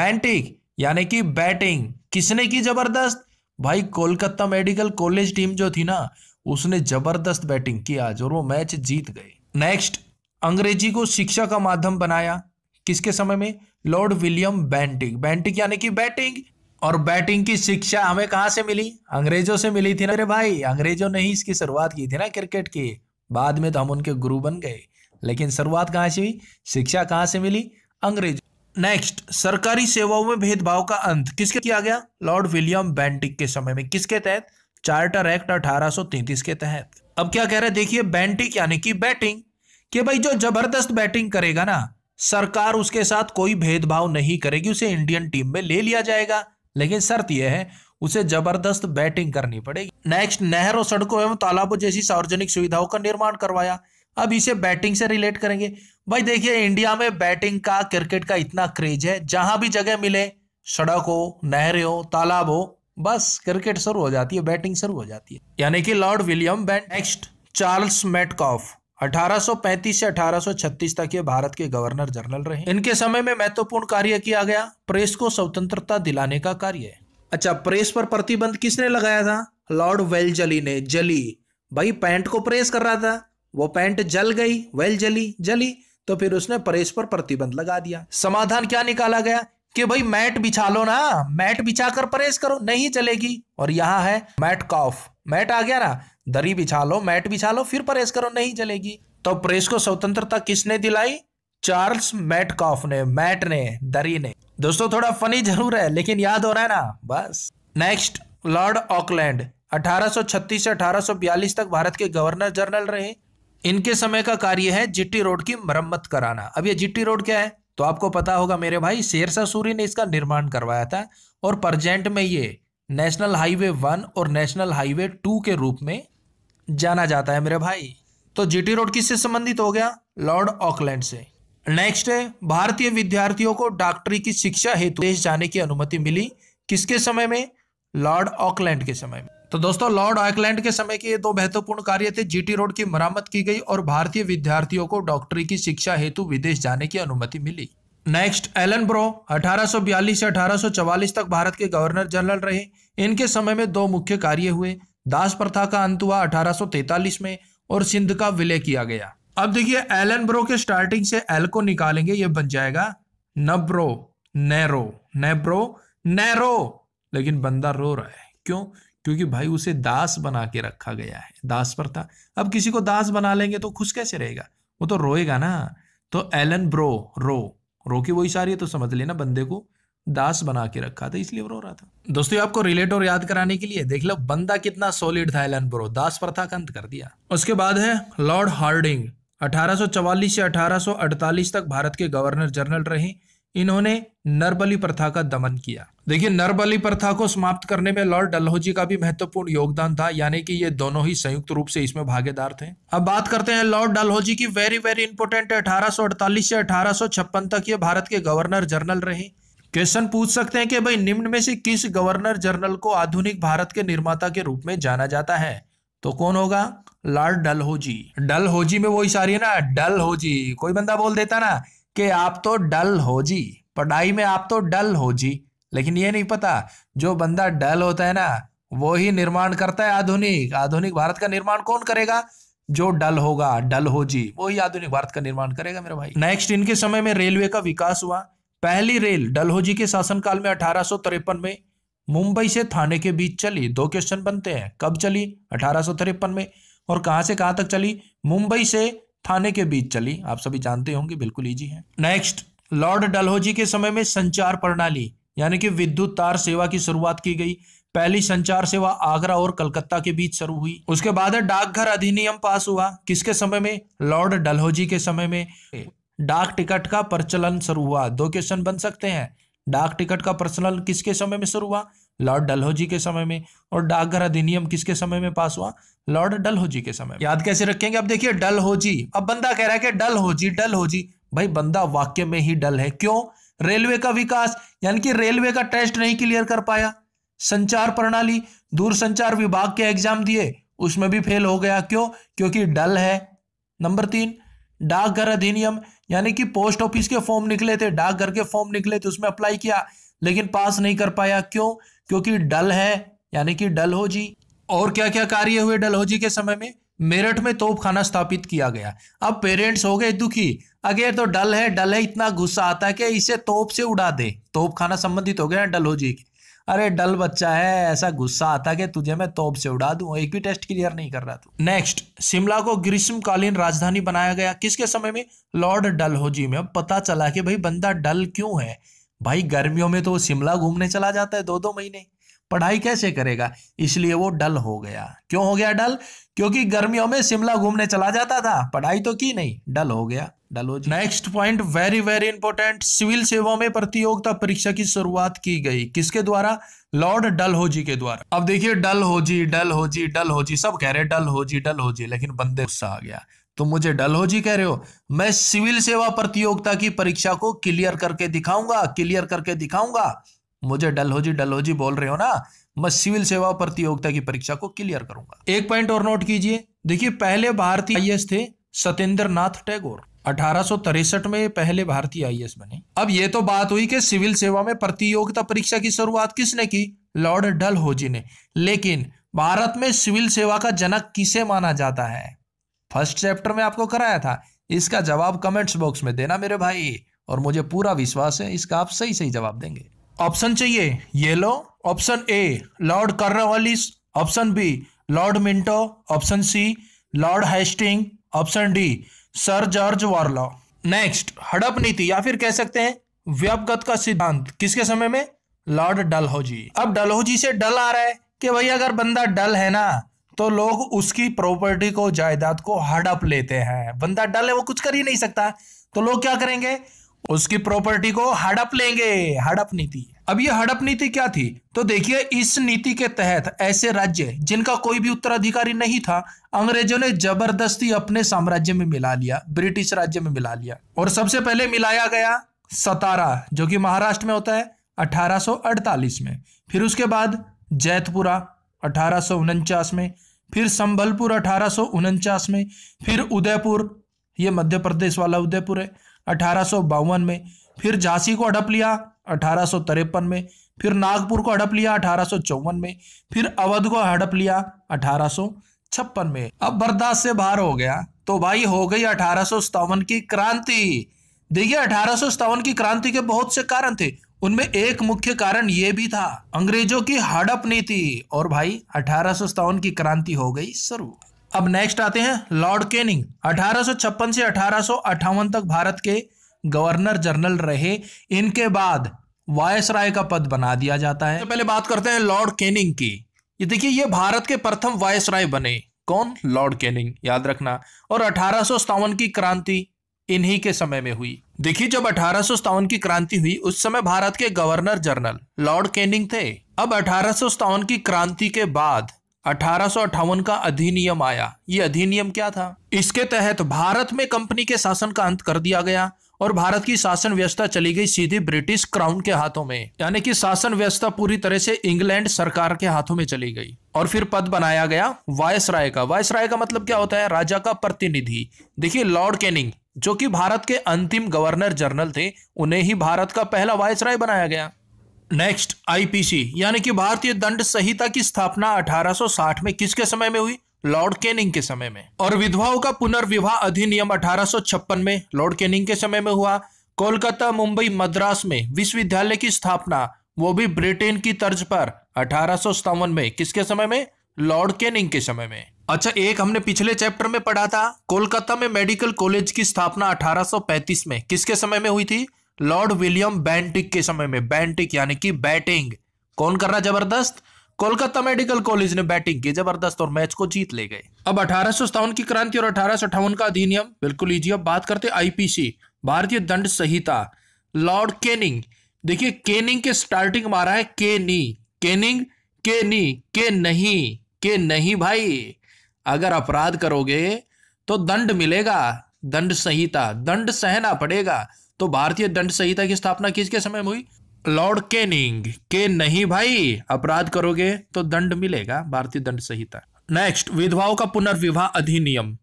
बैंटिक यानी कि बैटिंग किसने की जबरदस्त भाई कोलकाता मेडिकल कॉलेज टीम जो थी ना उसने जबरदस्त बैटिंग की आज और वो मैच जीत गए नेक्स्ट अंग्रेजी को शिक्षा का माध्यम बनाया किसके समय में लॉर्ड विलियम बैंटिंग बैंटिंग यानी कि बैटिंग और बैटिंग की शिक्षा हमें कहाँ से मिली अंग्रेजों से मिली थी ना अरे भाई अंग्रेजों ने ही इसकी शुरुआत की थी ना क्रिकेट की बाद में तो हम उनके गुरु बन गए लेकिन शुरुआत कहाँ से हुई शिक्षा कहाँ से मिली अंग्रेजों नेक्स्ट सरकारी सेवाओं में भेदभाव का अंत किसके किया गया लॉर्ड विलियम बैंटिक के समय में किसके तहत चार्टर एक्ट 1833 के तहत अब क्या कह रहे हैं देखिए बैंटिक यानी कि बैटिंग कि भाई जो जबरदस्त बैटिंग करेगा ना सरकार उसके साथ कोई भेदभाव नहीं करेगी उसे इंडियन टीम में ले लिया जाएगा लेकिन शर्त यह है उसे जबरदस्त बैटिंग करनी पड़ेगी नेक्स्ट नहरों सड़कों एवं तालाबों जैसी सार्वजनिक सुविधाओं का निर्माण करवाया अब इसे बैटिंग से रिलेट करेंगे भाई देखिए इंडिया में बैटिंग का क्रिकेट का इतना क्रेज है जहां भी जगह मिले सड़क हो नहर हो तालाब हो बस क्रिकेट शुरू हो जाती है बैटिंग शुरू हो जाती है यानी कि lord William band next Charles Metcalfe 1835 से 1836 तक ये भारत के गवर्नर जनरल रहे इनके समय में महत्वपूर्ण कार्य किया गया प्रेस को स्वतंत्रता दिलाने का कार्य अच्छा प्रेस पर प्रतिबंध किसने लगाया था लॉर्ड वेलजली ने जली भाई पैंट को प्रेस कर रहा था वो पैंट जल गई वेल जली जली तो फिर उसने परेश पर प्रतिबंध लगा दिया समाधान क्या निकाला गया कि भाई मैट बिछा लो ना मैट बिछा कर परेश करो नहीं चलेगी और यहाँ है मैट कॉफ मैट आ गया ना दरी बिछा लो मैट बिछा लो फिर परेश करो नहीं चलेगी तो प्रेस को स्वतंत्रता किसने दिलाई चार्ल्स मैट कॉफ ने मैट ने दरी ने दोस्तों थोड़ा फनी जरूर है लेकिन याद हो रहा है ना बस नेक्स्ट लॉर्ड ऑकलैंड 1836 से 1842 तक भारत के गवर्नर जनरल रहे इनके समय का कार्य है जिट्टी रोड की मरम्मत कराना अब ये जिट्टी रोड क्या है तो आपको पता होगा मेरे भाई शेरशाह सूरी ने इसका निर्माण करवाया था और प्रजेंट में ये नेशनल हाईवे वन और नेशनल हाईवे टू के रूप में जाना जाता है मेरे भाई तो जीटी रोड किससे संबंधित हो गया लॉर्ड ऑकलैंड से नेक्स्ट है भारतीय विद्यार्थियों को डॉक्टरी की शिक्षा हेतु देश जाने की अनुमति मिली किसके समय में लॉर्ड ऑकलैंड के समय में तो दोस्तों लॉर्ड ऑकलैंड के समय के ये दो महत्वपूर्ण कार्य थे जीटी रोड की मरम्मत की गई और भारतीय विद्यार्थियों को डॉक्टरी की शिक्षा हेतु विदेश जाने की अनुमति मिली नेक्स्ट एलन ब्रो 1842 से 1844 तक भारत के गवर्नर जनरल रहे इनके समय में दो मुख्य कार्य हुए दास प्रथा का अंत हुआ अठारह में और सिंध का विलय किया गया अब देखिए एलन ब्रो के स्टार्टिंग से एल को निकालेंगे ये बन जाएगा नब्रो नैरो नैब्रो नैरो लेकिन बंदा रो रहा है क्यों क्योंकि भाई उसे दास बना के रखा गया है दास पर था अब किसी को दास बना लेंगे तो खुश कैसे रहेगा वो तो रोएगा ना तो एलन ब्रो रो रो की वो सारी है तो समझ लेना बंदे को दास बना के रखा था इसलिए रो रहा था दोस्तों आपको रिलेट और याद कराने के लिए देख लो बंदा कितना सॉलिड था एलन ब्रो दास प्रथा का अंत कर दिया उसके बाद है लॉर्ड हार्डिंग 1844 से 1848 तक भारत के गवर्नर जनरल रहे इन्होंने नरबली प्रथा का दमन किया देखिए नरबली प्रथा को समाप्त करने में लॉर्ड डलहौजी का भी महत्वपूर्ण योगदान था यानी कि ये दोनों ही संयुक्त रूप से इसमें भागीदार थे अब बात करते हैं लॉर्ड डलहौजी की वेरी वेरी इंपोर्टेंट 1848 से 1856 तक ये भारत के गवर्नर जनरल रहे क्वेश्चन पूछ सकते हैं कि भाई निम्न में से किस गवर्नर जनरल को आधुनिक भारत के निर्माता के रूप में जाना जाता है तो कौन होगा लॉर्ड डलहौजी डलहौजी में वो इशारी है ना डलहौजी कोई बंदा बोल देता ना कि आप तो डल हो जी पढ़ाई में आप तो डल हो जी लेकिन ये नहीं पता जो बंदा डल होता है ना वो ही निर्माण करता है आधुनिक आधुनिक भारत का निर्माण कौन करेगा जो डल होगा डल हो जी वो ही आधुनिक भारत का निर्माण करेगा मेरा भाई नेक्स्ट इनके समय में रेलवे का विकास हुआ पहली रेल डलहोजी के शासनकाल में अठारह में मुंबई से थाने के बीच चली दो क्वेश्चन बनते हैं कब चली अठारह में और कहां से कहां तक चली मुंबई से थाने के बीच चली आप सभी जानते होंगे बिल्कुल ईजी है नेक्स्ट लॉर्ड डलहौजी के समय में संचार प्रणाली यानी कि विद्युत तार सेवा की शुरुआत की गई पहली संचार सेवा आगरा और कलकत्ता के बीच शुरू हुई उसके बाद डाकघर अधिनियम पास हुआ किसके समय में लॉर्ड डलहौजी के समय में डाक टिकट का प्रचलन शुरू हुआ दो क्वेश्चन बन सकते हैं डाक टिकट का प्रचलन किसके समय में शुरू हुआ लॉर्ड डलहोजी के समय में और डाकघर अधिनियम किसके समय में पास हुआ लॉर्ड डलहोजी के समय याद कैसे रखेंगे अब देखिए डलहोजी अब बंदा कह रहा है कि डलहोजी डलहोजी भाई बंदा वाक्य में ही डल है क्यों रेलवे का विकास यानी कि रेलवे का टेस्ट नहीं क्लियर कर पाया संचार प्रणाली दूर संचार विभाग के एग्जाम दिए उसमें भी फेल हो गया क्यों क्योंकि डल है नंबर तीन डाकघर अधिनियम यानी कि पोस्ट ऑफिस के फॉर्म निकले थे डाकघर के फॉर्म निकले थे उसमें अप्लाई किया लेकिन पास नहीं कर पाया क्यों क्योंकि डल है यानी कि जी और क्या क्या कार्य हुए डलहोजी के समय में मेरठ में तोप खाना स्थापित किया गया अब पेरेंट्स हो गए दुखी अगर तो डल है डल है इतना गुस्सा आता है कि इसे तोप से उड़ा दे तोप खाना संबंधित हो गया डलहौजी के अरे डल बच्चा है ऐसा गुस्सा आता कि तुझे मैं तोप से उड़ा दू एक भी टेस्ट क्लियर नहीं कर रहा तू नेक्स्ट शिमला को ग्रीष्मकालीन राजधानी बनाया गया किसके समय में लॉर्ड डलहोजी में अब पता चला कि भाई बंदा डल क्यों है भाई गर्मियों में तो वो शिमला घूमने चला जाता है दो दो महीने पढ़ाई कैसे करेगा इसलिए वो डल हो गया क्यों हो गया डल क्योंकि गर्मियों में शिमला घूमने चला जाता था पढ़ाई तो की नहीं डल हो गया Dalhousie next point very very important civil सेवा में प्रतियोगिता परीक्षा की शुरुआत की गई किसके द्वारा लॉर्ड डल जी के द्वारा अब देखिए डलहोजी हो जी सब कह रहे डल हो जी लेकिन बंदे गुस्सा आ गया तो मुझे डलहोजी कह रहे हो मैं सिविल सेवा प्रतियोगिता की परीक्षा को क्लियर करके दिखाऊंगा क्लियर करके दिखाऊंगा मुझे डलहौजी डलहौजी बोल रहे हो ना मैं सिविल सेवा प्रतियोगिता की परीक्षा को क्लियर करूंगा एक पॉइंट और नोट कीजिए देखिए पहले भारतीय आई थे सत्येंद्र टैगोर अठारह में पहले भारतीय आई बने अब ये तो बात हुई कि सिविल सेवा में प्रतियोगिता परीक्षा की शुरुआत किसने की लॉर्ड डल ने लेकिन भारत में सिविल सेवा का जनक किसे माना जाता है फर्स्ट चैप्टर में आपको कराया था इसका जवाब कमेंट्स बॉक्स में देना मेरे भाई और मुझे पूरा विश्वास है इसका आप सही सही जवाब देंगे ऑप्शन चाहिए येलो option A lord Cornwallis option B lord Minto option C lord Hastings option D sir George Barlow next हड़प नीति या फिर कह सकते हैं व्यापगत का सिद्धांत किसके समय में लॉर्ड डलहौजी अब डलहौजी से डल आ रहा है कि भाई अगर बंदा डल है ना तो लोग उसकी प्रॉपर्टी को जायदाद को हड़प लेते हैं बंदा डल है वो कुछ कर ही नहीं सकता तो लोग क्या करेंगे उसकी प्रॉपर्टी को हड़प लेंगे हड़प नीति अब ये हड़प नीति क्या थी तो देखिए इस नीति के तहत ऐसे राज्य जिनका कोई भी उत्तराधिकारी नहीं था अंग्रेजों ने जबरदस्ती अपने साम्राज्य में मिला लिया ब्रिटिश राज्य में मिला लिया और सबसे पहले मिलाया गया सतारा जो कि महाराष्ट्र में होता है 1848 में फिर उसके बाद जैतपुरा अठारह में फिर संभलपुर अठारह में फिर उदयपुर ये मध्य प्रदेश वाला उदयपुर है अठारह में फिर झांसी को हड़प लिया अठारह में फिर नागपुर को हड़प लिया अठारह में फिर अवध को हड़प लिया अठारह में अब बर्दाश्त से बाहर हो गया तो भाई हो गई अठारह की क्रांति देखिए अठारह की क्रांति के बहुत से कारण थे उनमें एक मुख्य कारण ये भी था अंग्रेजों की हड़प नीति और भाई अठारह की क्रांति हो गई शुरू अब नेक्स्ट आते हैं लॉर्ड केनिंग अठारह से अठारह तक भारत के गवर्नर जनरल रहे इनके बाद वायसराय का पद बना दिया जाता है तो पहले बात करते हैं लॉर्ड केनिंग की ये देखिए ये भारत के प्रथम वायसराय बने कौन लॉर्ड केनिंग याद रखना और अठारह की क्रांति इन्हीं के समय में हुई देखिए जब अठारह की क्रांति हुई उस समय भारत के गवर्नर जनरल लॉर्ड कैनिंग थे अब अठारह की क्रांति के बाद अठारह का अधिनियम आया ये अधिनियम क्या था इसके तहत भारत में कंपनी के शासन का अंत कर दिया गया और भारत की शासन व्यवस्था चली गई सीधी ब्रिटिश क्राउन के हाथों में यानी कि शासन व्यवस्था पूरी तरह से इंग्लैंड सरकार के हाथों में चली गई और फिर पद बनाया गया वायसराय का वायसराय का मतलब क्या होता है राजा का प्रतिनिधि देखिए लॉर्ड कैनिंग जो कि भारत के अंतिम गवर्नर जनरल थे उन्हें ही भारत का पहला वायसराय बनाया गया नेक्स्ट आईपीसी यानी कि भारतीय दंड संहिता की स्थापना 1860 में किसके समय में हुई लॉर्ड केनिंग के समय में और विधवाओं का पुनर्विवाह अधिनियम 1856 में लॉर्ड केनिंग के समय में हुआ कोलकाता मुंबई मद्रास में विश्वविद्यालय की स्थापना वो भी ब्रिटेन की तर्ज पर अठारह में किसके समय में लॉर्ड केनिंग के समय में अच्छा एक हमने पिछले चैप्टर में पढ़ा था कोलकाता में मेडिकल कॉलेज की स्थापना 1835 में किसके समय में हुई थी लॉर्ड विलियम बैंटिक के समय में बैंटिक यानी कि बैटिंग कौन कर रहा जबरदस्त कोलकाता मेडिकल कॉलेज ने बैटिंग की जबरदस्त और मैच को जीत ले गए अब अठारह की क्रांति और अठारह का अधिनियम बिल्कुल लीजिए अब बात करते आईपीसी भारतीय दंड संहिता लॉर्ड केनिंग देखिए केनिंग के स्टार्टिंग मारा है के नी केनिंग के नी के नहीं के नहीं भाई अगर अपराध करोगे तो दंड मिलेगा दंड संहिता दंड सहना पड़ेगा तो भारतीय दंड संहिता की स्थापना किसके समय में हुई लॉर्ड केनिंग के नहीं भाई अपराध करोगे तो दंड मिलेगा भारतीय दंड संहिता नेक्स्ट विधवाओं का पुनर्विवाह अधिनियम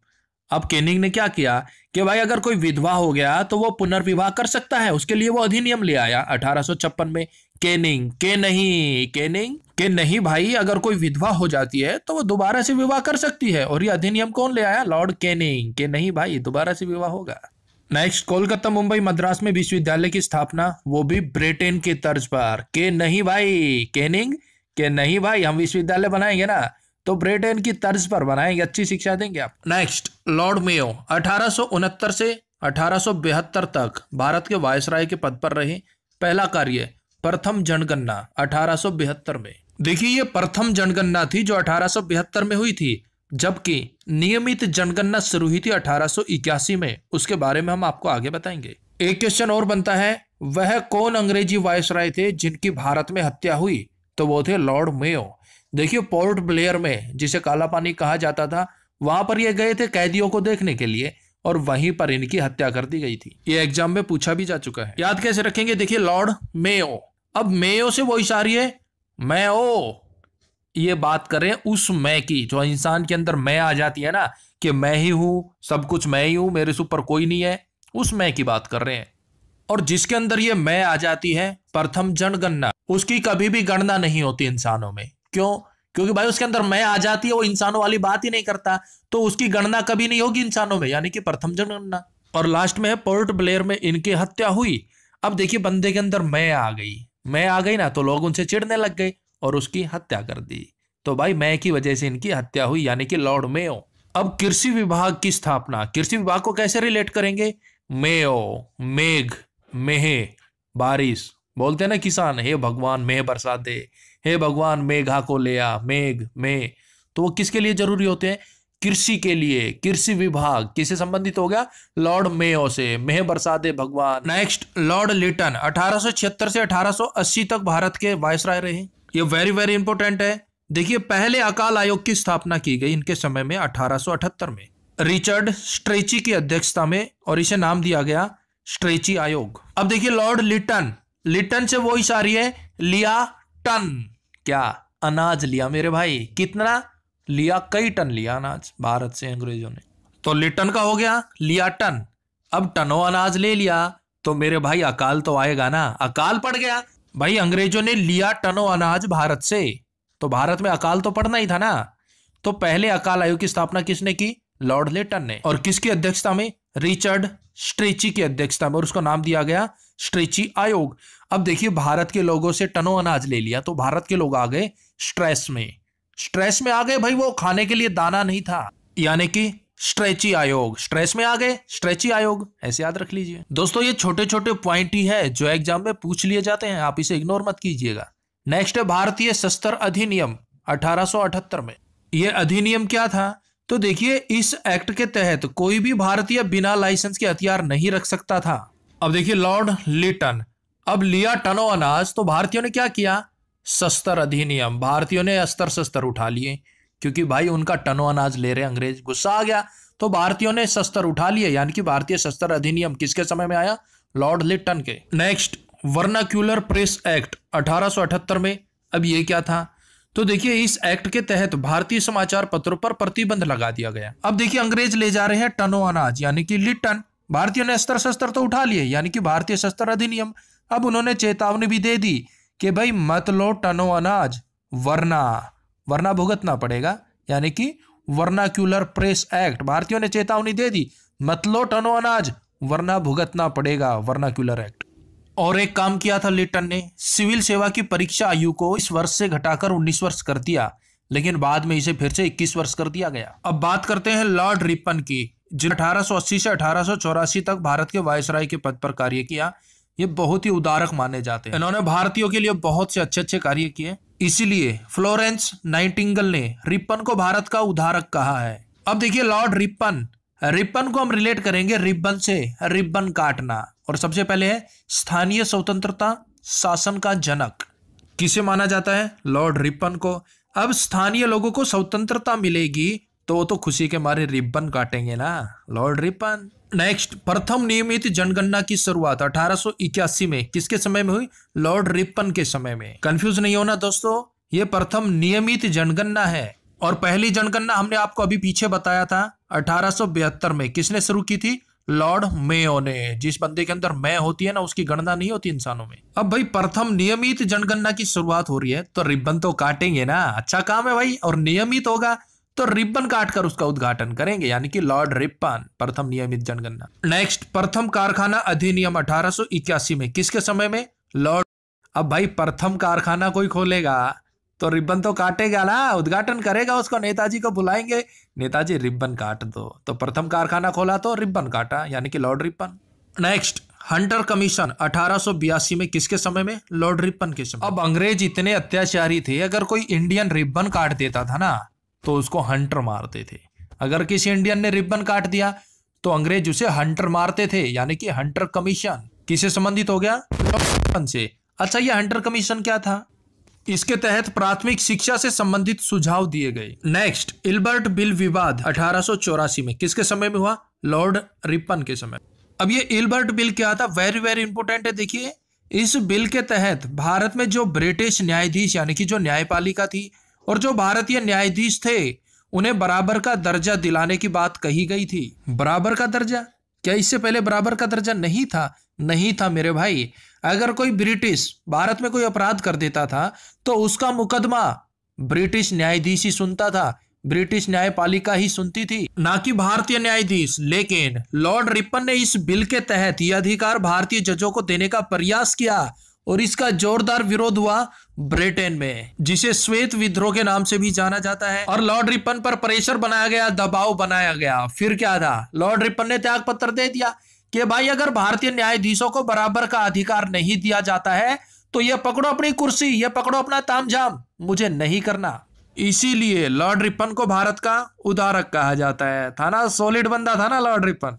अब केनिंग ने क्या किया कि भाई अगर कोई विधवा हो गया तो वो पुनर्विवाह कर सकता है उसके लिए वो अधिनियम ले आया अठारह में केनिंग के नहीं केनिंग के नहीं भाई अगर कोई विधवा हो जाती है तो वो दोबारा से विवाह कर सकती है और ये अधिनियम कौन ले आया लॉर्ड केनिंग के नहीं भाई दोबारा से विवाह होगा नेक्स्ट कोलकाता मुंबई मद्रास में विश्वविद्यालय की स्थापना वो भी ब्रिटेन के तर्ज पर के नहीं भाई केनिंग के नहीं भाई हम विश्वविद्यालय बनाएंगे ना तो ब्रिटेन की तर्ज पर बनाएंगे अच्छी शिक्षा देंगे आप नेक्स्ट लॉर्ड मेयो अठारह से अठारह तक भारत के वायसराय के पद पर रहे पहला कार्य प्रथम जनगणना 1872 में देखिए ये प्रथम जनगणना थी जो 1872 में हुई थी जबकि नियमित जनगणना शुरू हुई थी अठारह में उसके बारे में हम आपको आगे बताएंगे एक क्वेश्चन और बनता है वह कौन अंग्रेजी वायसराय थे जिनकी भारत में हत्या हुई तो वो थे लॉर्ड मेयो देखिए पोर्ट ब्लेयर में जिसे काला पानी कहा जाता था वहां पर ये गए थे कैदियों को देखने के लिए और वहीं पर इनकी हत्या कर दी गई थी ये एग्जाम में पूछा भी जा चुका है याद कैसे रखेंगे देखिए लॉर्ड मेयो अब मेयो से वॉइस आ रही है मैं ओ ये बात करें उस मैं की जो इंसान के अंदर मैं आ जाती है ना कि मैं ही हूं सब कुछ मैं ही हूं मेरे से ऊपर कोई नहीं है उस मैं की बात कर रहे हैं और जिसके अंदर ये मैं आ जाती है प्रथम जनगणना उसकी कभी भी गणना नहीं होती इंसानों में क्यों क्योंकि भाई उसके अंदर मैं आ जाती है वो इंसानों वाली बात ही नहीं करता तो उसकी गणना कभी नहीं होगी इंसानों में यानी कि प्रथम जनगणना और लास्ट में पोर्ट ब्लेयर में इनकी हत्या हुई अब देखिए बंदे के अंदर मैं आ गई मैं आ गई ना तो लोग उनसे चिढ़ने लग गए और उसकी हत्या कर दी तो भाई मैं की वजह से इनकी हत्या हुई यानी कि लॉर्ड मेयो अब कृषि विभाग की स्थापना कृषि विभाग को कैसे रिलेट करेंगे मेयो मेघ मेह बारिश बोलते हैं ना किसान हे भगवान मेह बरसा दे हे भगवान मेघा को ले आ मेघ मे तो वो किसके लिए जरूरी होते हैं कृषि के लिए कृषि विभाग किसे संबंधित हो गया लॉर्ड मेयो से मेह बरसादे भगवान नेक्स्ट लॉर्ड लिटन 1876 से 1880 तक भारत के वायसराय रहे ये वेरी वेरी इंपॉर्टेंट है देखिए पहले अकाल आयोग की स्थापना की गई इनके समय में 1878 में रिचर्ड स्ट्रेची की अध्यक्षता में और इसे नाम दिया गया स्ट्रेची आयोग अब देखिए लॉर्ड लिटन लिटन से वो इशारी है लिया टन क्या अनाज लिया मेरे भाई कितना लिया कई टन लिया अनाज भारत से अंग्रेजों ने तो लिटन का हो गया लिया टन अब टनो अनाज ले लिया तो मेरे भाई अकाल तो आएगा ना अकाल पड़ गया भाई अंग्रेजों ने लिया टनो अनाज भारत से तो भारत में अकाल तो पड़ना ही था ना तो पहले अकाल आयोग की स्थापना किसने की लॉर्ड लिटन ने और किसकी अध्यक्षता में रिचर्ड स्ट्रेची की अध्यक्षता में और उसका नाम दिया गया स्ट्रेची आयोग अब देखिए भारत के लोगों से टनो अनाज ले लिया तो भारत के लोग आ गए स्ट्रेस में स्ट्रेस में आ गए भाई वो खाने के लिए दाना नहीं था यानी कि स्ट्रेची आयोग स्ट्रेस में आ गए स्ट्रेची आयोग ऐसे याद रख लीजिए दोस्तों ये छोटे छोटे पॉइंट ही है जो एग्जाम में पूछ लिए जाते हैं आप इसे इग्नोर मत कीजिएगा नेक्स्ट है भारतीय शस्त्र अधिनियम अठारह में ये अधिनियम क्या था तो देखिए इस एक्ट के तहत कोई भी भारतीय बिना लाइसेंस के हथियार नहीं रख सकता था अब देखिए लॉर्ड लिटन अब लिया टनो अनाज तो भारतीयों ने क्या किया सस्तर अधिनियम भारतीयों ने अस्तर शस्त्र उठा लिए क्योंकि भाई उनका टनो अनाज ले रहे अंग्रेज गुस्सा आ गया तो भारतीयों ने शस्त्र उठा लिए यानी कि भारतीय शस्त्र अधिनियम किसके समय में आया लॉर्ड लिट्टन के नेक्स्ट वर्नाक्यूलर प्रेस एक्ट 1878 में अब ये क्या था तो देखिए इस एक्ट के तहत भारतीय समाचार पत्रों पर प्रतिबंध लगा दिया गया अब देखिए अंग्रेज ले जा रहे हैं टनो अनाज यानी कि लिट्टन भारतीयों ने अस्त्र शस्त्र तो उठा लिए यानी कि भारतीय शस्त्र अधिनियम अब उन्होंने चेतावनी भी दे दी कि भाई मत लो टनो अनाज वरना वरना भुगतना पड़ेगा यानी कि वर्नाक्यूलर प्रेस एक्ट भारतीयों ने चेतावनी दे दी मत लो टनो अनाज वरना भुगतना पड़ेगा वर्नाक्यूलर एक्ट और एक काम किया था लिटन ने सिविल सेवा की परीक्षा आयु को इस वर्ष से घटाकर 19 वर्ष कर दिया लेकिन बाद में इसे फिर से 21 वर्ष कर दिया गया अब बात करते हैं लॉर्ड रिपन की जिन 1880 से अठारह तक भारत के वायसराय के पद पर कार्य किया ये बहुत ही उदारक माने जाते हैं इन्होंने भारतीयों के लिए बहुत से अच्छे अच्छे कार्य किए इसीलिए फ्लोरेंस नाइटिंगल ने रिपन को भारत का उदारक कहा है अब देखिए लॉर्ड रिपन रिपन को हम रिलेट करेंगे रिबन से रिबन काटना और सबसे पहले है स्थानीय स्वतंत्रता शासन का जनक किसे माना जाता है लॉर्ड रिपन को अब स्थानीय लोगों को स्वतंत्रता मिलेगी तो वो तो खुशी के मारे रिबन काटेंगे ना लॉर्ड रिपन नेक्स्ट प्रथम नियमित जनगणना की शुरुआत 1881 में किसके समय में हुई लॉर्ड रिपन के समय में कंफ्यूज नहीं होना दोस्तों ये प्रथम नियमित जनगणना है और पहली जनगणना हमने आपको अभी पीछे बताया था अठारह में किसने शुरू की थी लॉर्ड मेयो ने जिस बंदे के अंदर मैं होती है ना उसकी गणना नहीं होती इंसानों में अब भाई प्रथम नियमित जनगणना की शुरुआत हो रही है तो रिबन तो काटेंगे ना अच्छा काम है भाई और नियमित होगा तो रिबन काटकर उसका उद्घाटन करेंगे यानी कि लॉर्ड रिपन प्रथम नियमित जनगणना नेक्स्ट प्रथम कारखाना अधिनियम अठारह में किसके समय में लॉर्ड अब भाई प्रथम कारखाना कोई खोलेगा तो रिबन तो काटेगा ना उद्घाटन करेगा उसको नेताजी को बुलाएंगे नेताजी रिबन काट दो तो प्रथम कारखाना खोला तो रिबन काटा यानी कि lord Ripon next Hunter commission 1882 में किसके समय में लॉर्ड रिपन के समय अब अंग्रेज इतने अत्याचारी थे अगर कोई इंडियन रिबन काट देता था ना तो उसको हंटर मारते थे अगर किसी इंडियन ने रिबन काट दिया तो अंग्रेज उसे हंटर मारते थे यानी कि हंटर कमीशन किसे संबंधित हो गया से अच्छा ये हंटर कमीशन क्या था इसके तहत प्राथमिक शिक्षा से संबंधित सुझाव दिए गए नेक्स्ट इल्बर्ट बिल विवाद अठारह में किसके समय में हुआ लॉर्ड रिपन के समय अब ये इल्बर्ट बिल क्या था वेरी वेरी इंपोर्टेंट है देखिए इस बिल के तहत भारत में जो ब्रिटिश न्यायाधीश यानी कि जो न्यायपालिका थी और जो भारतीय न्यायाधीश थे उन्हें बराबर का दर्जा दिलाने की बात कही गई थी बराबर का दर्जा क्या इससे पहले बराबर का दर्जा नहीं था नहीं था मेरे भाई अगर कोई ब्रिटिश भारत में कोई अपराध कर देता था तो उसका मुकदमा ब्रिटिश न्यायाधीश ही सुनता था ब्रिटिश न्यायपालिका ही सुनती थी ना कि भारतीय न्यायाधीश लेकिन लॉर्ड रिपन ने इस बिल के तहत यह अधिकार भारतीय जजों को देने का प्रयास किया और इसका जोरदार विरोध हुआ ब्रिटेन में जिसे श्वेत विद्रोह के नाम से भी जाना जाता है और लॉर्ड रिपन पर प्रेशर बनाया गया दबाव बनाया गया फिर क्या था लॉर्ड रिपन ने त्याग पत्र दे दिया कि भाई अगर भारतीय न्यायाधीशों को बराबर का अधिकार नहीं दिया जाता है तो यह पकड़ो अपनी कुर्सी यह पकड़ो अपना तामझाम मुझे नहीं करना इसीलिए लॉर्ड रिपन को भारत का उदारक कहा जाता है था ना सॉलिड बंदा था ना lord Ripon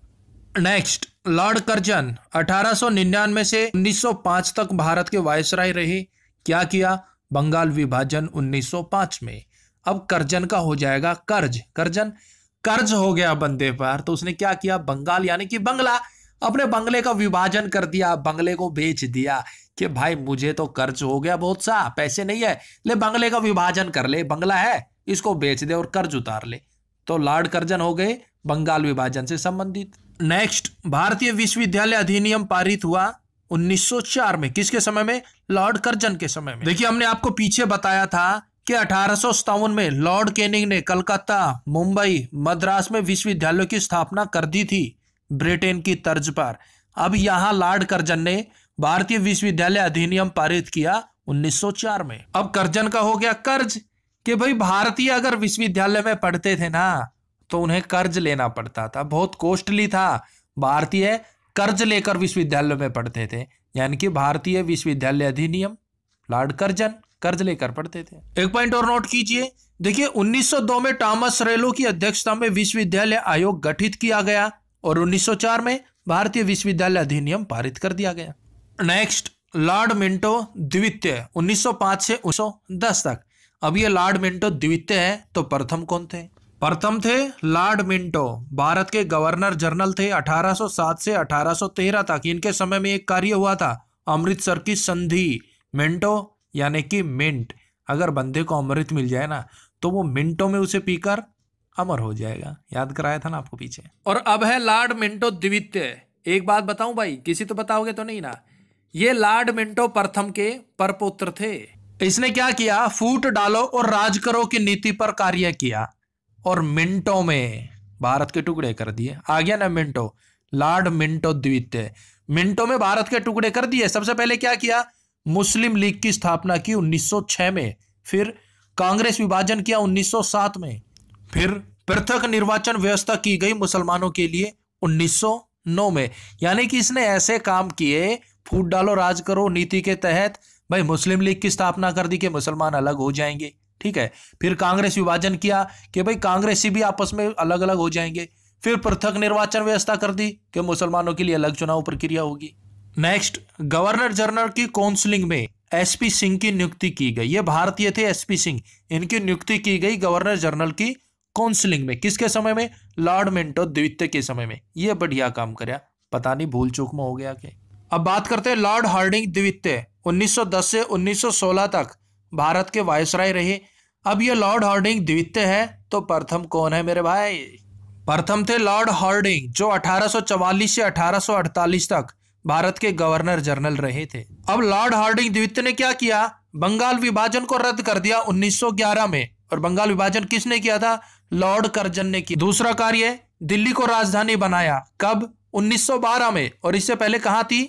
next lord Curzon 1899 से 1905 तक भारत के वायसराय रहे क्या किया बंगाल विभाजन 1905 में अब कर्जन का हो जाएगा कर्ज कर्जन कर्ज हो गया बंदे पर तो उसने क्या किया बंगाल यानी कि बंगला अपने बंगले का विभाजन कर दिया बंगले को बेच दिया कि भाई मुझे तो कर्ज हो गया बहुत सा पैसे नहीं है ले बंगले का विभाजन कर ले बंगला है इसको बेच दे और कर्ज उतार ले तो लॉर्ड कर्जन हो गए बंगाल विभाजन से संबंधित नेक्स्ट भारतीय विश्वविद्यालय अधिनियम पारित हुआ 1904 में किसके समय में लॉर्ड कर्जन के समय में देखिए हमने आपको पीछे बताया था कि अठारह में लॉर्ड केनिंग ने कलकत्ता मुंबई मद्रास में विश्वविद्यालयों की स्थापना कर दी थी ब्रिटेन की तर्ज पर अब यहाँ लॉर्ड कर्जन ने भारतीय विश्वविद्यालय अधिनियम पारित किया 1904 में अब कर्जन का हो गया कर्ज कि भाई भारतीय अगर विश्वविद्यालय में पढ़ते थे ना तो उन्हें कर्ज लेना पड़ता था बहुत कॉस्टली था भारतीय कर्ज लेकर विश्वविद्यालय में पढ़ते थे यानी कि भारतीय विश्वविद्यालय अधिनियम लॉर्ड कर्जन कर्ज लेकर पढ़ते थे एक पॉइंट और नोट कीजिए देखिए 1902 में टॉमस रेलो की अध्यक्षता में विश्वविद्यालय आयोग गठित किया गया और 1904 में भारतीय विश्वविद्यालय अधिनियम पारित कर दिया गया नेक्स्ट लॉर्ड मिंटो द्वितीय 1905 से 1910 तक अब ये लॉर्ड मिंटो द्वितीय है तो प्रथम कौन थे प्रथम थे लॉर्ड मिंटो भारत के गवर्नर जनरल थे 1807 से 1813 तक इनके समय में एक कार्य हुआ था अमृतसर की संधि मिंटो यानी कि मिंट अगर बंदे को अमृत मिल जाए ना तो वो मिंटो में उसे पीकर अमर हो जाएगा याद कराया था ना आपको पीछे और अब है लॉर्ड मिंटो द्वितीय एक बात बताऊं भाई किसी तो बताओगे तो नहीं ना ये लॉर्ड मिंटो प्रथम के परपुत्र थे इसने क्या किया फूट डालो और राज करो की नीति पर कार्य किया और मिंटो में भारत के टुकड़े कर दिए आ गया ना मिंटो लॉर्ड मिंटो द्वितीय मिंटो में भारत के टुकड़े कर दिए सबसे पहले क्या किया मुस्लिम लीग की स्थापना की 1906 में फिर कांग्रेस विभाजन किया 1907 में फिर पृथक निर्वाचन व्यवस्था की गई मुसलमानों के लिए 1909 में यानी कि इसने ऐसे काम किए फूट डालो राज करो नीति के तहत भाई मुस्लिम लीग की स्थापना कर दी कि मुसलमान अलग हो जाएंगे ठीक है फिर कांग्रेस विभाजन किया कि भाई कांग्रेसी भी आपस में अलग अलग हो जाएंगे फिर पृथक निर्वाचन व्यवस्था कर दी कि मुसलमानों के लिए अलग चुनाव प्रक्रिया होगी नेक्स्ट गवर्नर जनरल की काउंसलिंग में एसपी सिंह की नियुक्ति की गई ये भारतीय थे एसपी सिंह इनकी नियुक्ति की गई गवर्नर जनरल की काउंसिलिंग में किसके समय में लॉर्ड मिंटो द्वितीय के समय में यह बढ़िया काम कराया पता नहीं भूल चूक में हो गया के अब बात करते हैं लॉर्ड हार्डिंग द्वितीय 1910 से 1916 तक भारत के वायसराय रहे अब ये लॉर्ड हॉर्डिंग द्वितीय है तो प्रथम कौन है मेरे भाई प्रथम थे लॉर्ड हॉर्डिंग जो 1844 से 1848 तक भारत के गवर्नर जनरल रहे थे अब लॉर्ड हार्डिंग द्वितीय ने क्या किया बंगाल विभाजन को रद्द कर दिया 1911 में और बंगाल विभाजन किसने किया था लॉर्ड कर्जन ने किया दूसरा कार्य दिल्ली को राजधानी बनाया कब 1912 में और इससे पहले कहा थी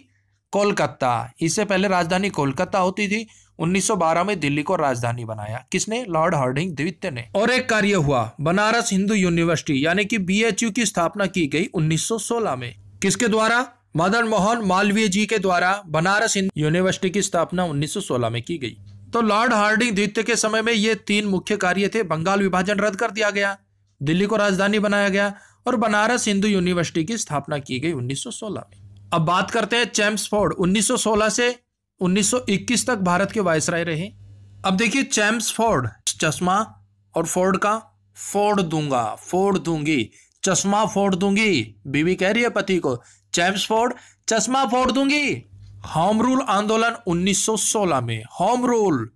कोलकाता इससे पहले राजधानी कोलकाता होती थी 1912 में दिल्ली को राजधानी बनाया किसने लॉर्ड हार्डिंग द्वितीय ने और एक कार्य हुआ बनारस हिंदू यूनिवर्सिटी यानी कि बीएचयू की स्थापना की गई 1916 में किसके द्वारा मदन मोहन मालवीय जी के द्वारा बनारस यूनिवर्सिटी की स्थापना 1916 में की गई तो लॉर्ड हार्डिंग द्वितीय के समय में ये तीन मुख्य कार्य थे बंगाल विभाजन रद्द कर दिया गया दिल्ली को राजधानी बनाया गया और बनारस हिंदू यूनिवर्सिटी की स्थापना की गई उन्नीस में अब बात करते हैं चैम्सफोर्ड उन्नीस से 1921 तक भारत के वायसराय रहे अब देखिए चैम्स फोर्ड चश्मा और फोर्ड का फोड़ दूंगा फोड़ दूंगी चश्मा फोड़ दूंगी बीवी कह रही है पति को चैम्स फोर्ड चश्मा फोड़ दूंगी होम रूल आंदोलन 1916 में होम रूल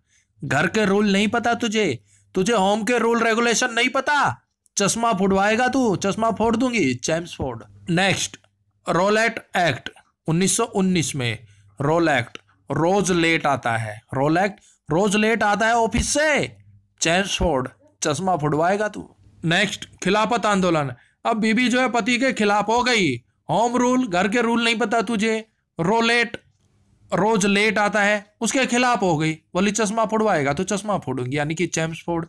घर के रूल नहीं पता तुझे तुझे होम के रूल रेगुलेशन नहीं पता चश्मा फुटवाएगा तू चश्मा फोड़ दूंगी Chelmsford next Rowlatt act 1919 में रोल एक्ट रोज लेट आता है रोलैक्ट रोज लेट आता है ऑफिस से चैन छोड़ चश्मा फुटवाएगा तू नेक्स्ट खिलाफत आंदोलन अब बीबी जो है पति के खिलाफ हो गई होम रूल घर के रूल नहीं पता तुझे रोलेट रोज लेट आता है उसके खिलाफ हो गई बोली चश्मा फोड़वाएगा तो चश्मा फोड़ूंगी यानी कि चैम्स फोड़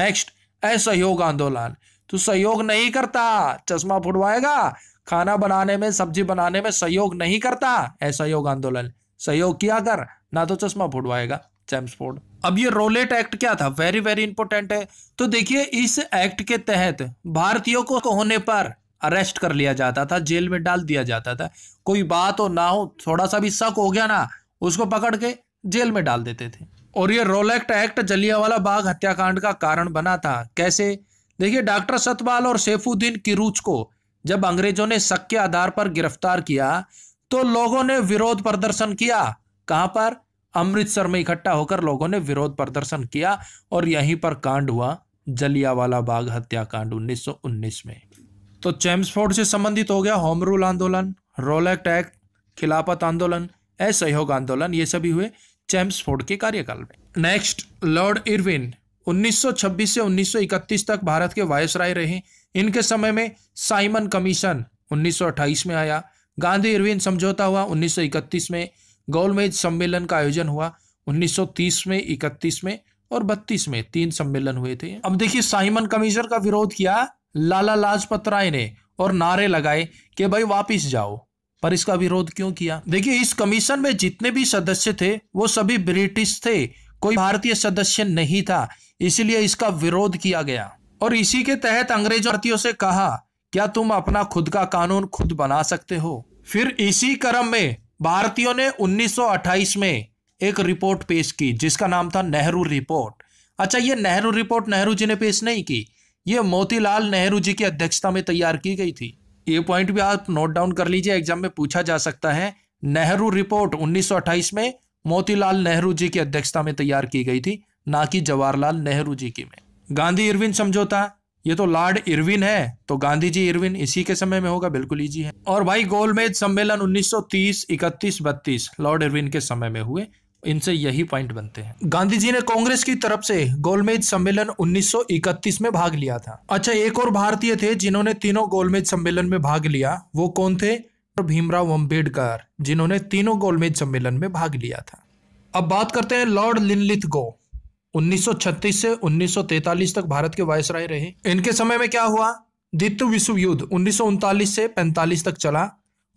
नेक्स्ट असहयोग आंदोलन तू सहयोग नहीं करता चश्मा फोड़वाएगा खाना बनाने में सब्जी बनाने में सहयोग नहीं करता असहयोग आंदोलन सहयोग किया कर ना तो चश्मा फुटवाएगा जेम्स फोर्ड अब ये रोलेट एक्ट क्या था वेरी वेरी इंपॉर्टेंट है तो देखिए इस एक्ट के तहत भारतीयों को होने पर अरेस्ट कर लिया जाता था जेल में डाल दिया जाता था कोई बात हो ना हो थोड़ा सा भी शक हो गया ना उसको पकड़ के जेल में डाल देते थे और ये रोलेक्ट एक्ट जलियावाला बाग हत्याकांड का कारण बना था कैसे देखिए डॉक्टर सतपाल और सैफुद्दीन किरूच को जब अंग्रेजों ने शक के आधार पर गिरफ्तार किया तो लोगों ने विरोध प्रदर्शन किया कहां पर अमृतसर में इकट्ठा होकर लोगों ने विरोध प्रदर्शन किया और यहीं पर कांड हुआ जलियावाला बाग हत्याकांड 1919 में तो चैम्सफोर्ड से संबंधित हो गया होम रूल आंदोलन रोल एक्ट खिलाफत आंदोलन असहयोग आंदोलन ये सभी हुए चैम्सफोर्ड के कार्यकाल में नेक्स्ट लॉर्ड इरविन 1926 से 1931 तक भारत के वायसराय रहे इनके समय में साइमन कमीशन उन्नीस में आया गांधी इरविन समझौता हुआ 1931 में गोलमेज सम्मेलन का आयोजन हुआ 1930 में 31 में और 32 में तीन सम्मेलन हुए थे अब देखिए साइमन कमीशन का विरोध किया लाला लाजपत राय ने और नारे लगाए कि भाई वापिस जाओ पर इसका विरोध क्यों किया देखिए इस कमीशन में जितने भी सदस्य थे वो सभी ब्रिटिश थे कोई भारतीय सदस्य नहीं था इसलिए इसका विरोध किया गया और इसी के तहत अंग्रेज भारतीयों से कहा क्या तुम अपना खुद का कानून खुद बना सकते हो फिर इसी क्रम में भारतीयों ने 1928 में एक रिपोर्ट पेश की जिसका नाम था नेहरू रिपोर्ट अच्छा ये नेहरू रिपोर्ट नेहरू जी ने पेश नहीं की ये मोतीलाल नेहरू जी की अध्यक्षता में तैयार की गई थी ये पॉइंट भी आप नोट डाउन कर लीजिए एग्जाम में पूछा जा सकता है नेहरू रिपोर्ट 1928 में मोतीलाल नेहरू जी की अध्यक्षता में तैयार की गई थी ना कि जवाहरलाल नेहरू जी की में गांधी इरविन समझौता ये तो लॉर्ड इरविन है तो गांधी जी इरविन इसी के समय में होगा बिल्कुल ईजी है और भाई गोलमेज सम्मेलन 1930 31 32 लॉर्ड इरविन के समय में हुए इनसे यही पॉइंट बनते हैं गांधी जी ने कांग्रेस की तरफ से गोलमेज सम्मेलन 1931 में भाग लिया था अच्छा एक और भारतीय थे जिन्होंने तीनों गोलमेज सम्मेलन में भाग लिया वो कौन थे भीमराव अम्बेडकर जिन्होंने तीनों गोलमेज सम्मेलन में भाग लिया था अब बात करते हैं लॉर्ड लिनलिथ गो 1936 से 1943 तक भारत के वायसराय रहे इनके समय में क्या हुआ द्वितीय विश्व युद्ध उन्नीस से 45 तक चला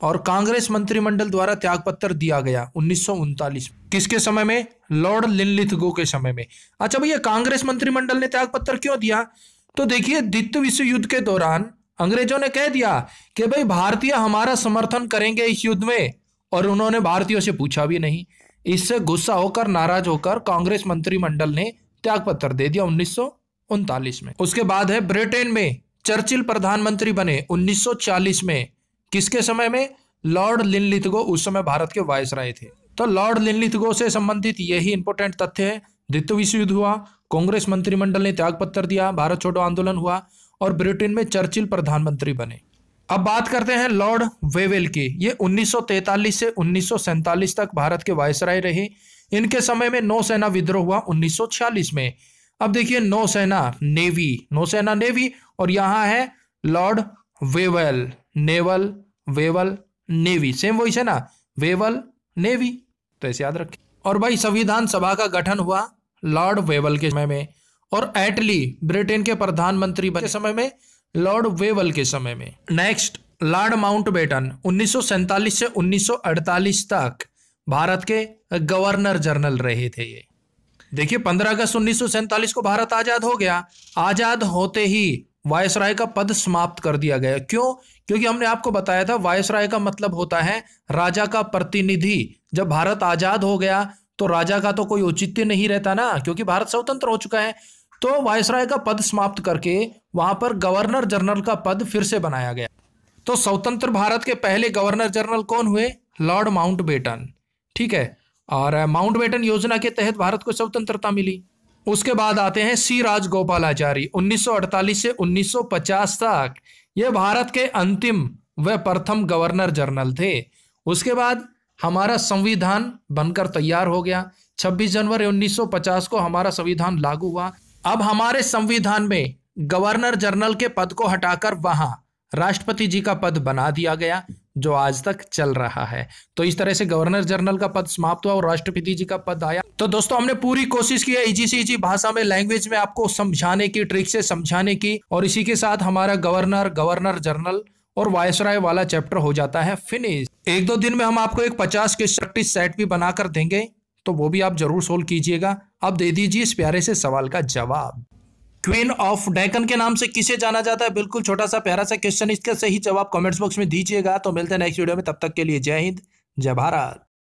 और कांग्रेस मंत्रिमंडल द्वारा त्यागपत्र दिया गया उन्नीस किसके समय में लॉर्ड लिनलिथगो के समय में अच्छा भैया कांग्रेस मंत्रिमंडल ने त्यागपत्र क्यों दिया तो देखिए द्वितीय विश्व युद्ध के दौरान अंग्रेजों ने कह दिया कि भाई भारतीय हमारा समर्थन करेंगे इस युद्ध में और उन्होंने भारतीयों से पूछा भी नहीं इससे गुस्सा होकर नाराज होकर कांग्रेस मंत्रिमंडल ने त्यागपत्र दे दिया उन्नीस में उसके बाद है ब्रिटेन में चर्चिल प्रधानमंत्री बने 1940 में किसके समय में लॉर्ड लिनलिथगो उस समय भारत के वायस राय थे तो लॉर्ड लिनलिथगो से संबंधित यही इंपोर्टेंट तथ्य है द्वितीय विश्व युद्ध हुआ कांग्रेस मंत्रिमंडल ने त्यागपत्र दिया भारत छोड़ो आंदोलन हुआ और ब्रिटेन में चर्चिल प्रधानमंत्री बने अब बात करते हैं लॉर्ड वेवेल की ये 1943 से उन्नीस तक भारत के वायसराय रहे इनके समय में नौसेना विद्रोह हुआ 1946 में अब देखिए नौसेना नेवी नौसेना नेवी और यहाँ है lord Wavell naval Wavell navy same वही है ना वेवल नेवी तो ऐसे याद रखें और भाई संविधान सभा का गठन हुआ लॉर्ड वेवल के समय में और एटली ब्रिटेन के प्रधानमंत्री बने समय में लॉर्ड वेवल के समय में नेक्स्ट लॉर्ड बेटन उन्नीस से 1948 तक भारत के गवर्नर जनरल रहे थे ये देखिए 15 अगस्त उन्नीस को भारत आजाद हो गया आजाद होते ही वायसराय का पद समाप्त कर दिया गया क्यों क्योंकि हमने आपको बताया था वायसराय का मतलब होता है राजा का प्रतिनिधि जब भारत आजाद हो गया तो राजा का तो कोई औचित्य नहीं रहता ना क्योंकि भारत स्वतंत्र हो चुका है तो वायसराय का पद समाप्त करके वहां पर गवर्नर जनरल का पद फिर से बनाया गया तो स्वतंत्र भारत के पहले गवर्नर जनरल कौन हुए लॉर्ड बेटन ठीक है और माउंटबेटन योजना के तहत भारत को स्वतंत्रता मिली उसके बाद आते हैं सी राजगोपालाचारी 1948 से 1950 तक ये भारत के अंतिम व प्रथम गवर्नर जनरल थे उसके बाद हमारा संविधान बनकर तैयार हो गया 26 जनवरी 1950 को हमारा संविधान लागू हुआ अब हमारे संविधान में गवर्नर जनरल के पद को हटाकर वहां राष्ट्रपति जी का पद बना दिया गया जो आज तक चल रहा है तो इस तरह से गवर्नर जनरल का पद समाप्त हुआ और राष्ट्रपति जी का पद आया तो दोस्तों हमने पूरी कोशिश की है इजी भाषा में लैंग्वेज में आपको समझाने की ट्रिक से समझाने की और इसी के साथ हमारा गवर्नर गवर्नर जनरल और वायसराय वाला चैप्टर हो जाता है फिनिश एक दो दिन में हम आपको एक पचास के सेट भी बनाकर देंगे तो वो भी आप जरूर सोल्व कीजिएगा अब दे दीजिए इस प्यारे से सवाल का जवाब क्वीन ऑफ डेकन के नाम से किसे जाना जाता है बिल्कुल छोटा सा प्यारा सा क्वेश्चन इसका सही जवाब कमेंट्स बॉक्स में दीजिएगा तो मिलते हैं नेक्स्ट वीडियो में तब तक के लिए जय हिंद जय भारत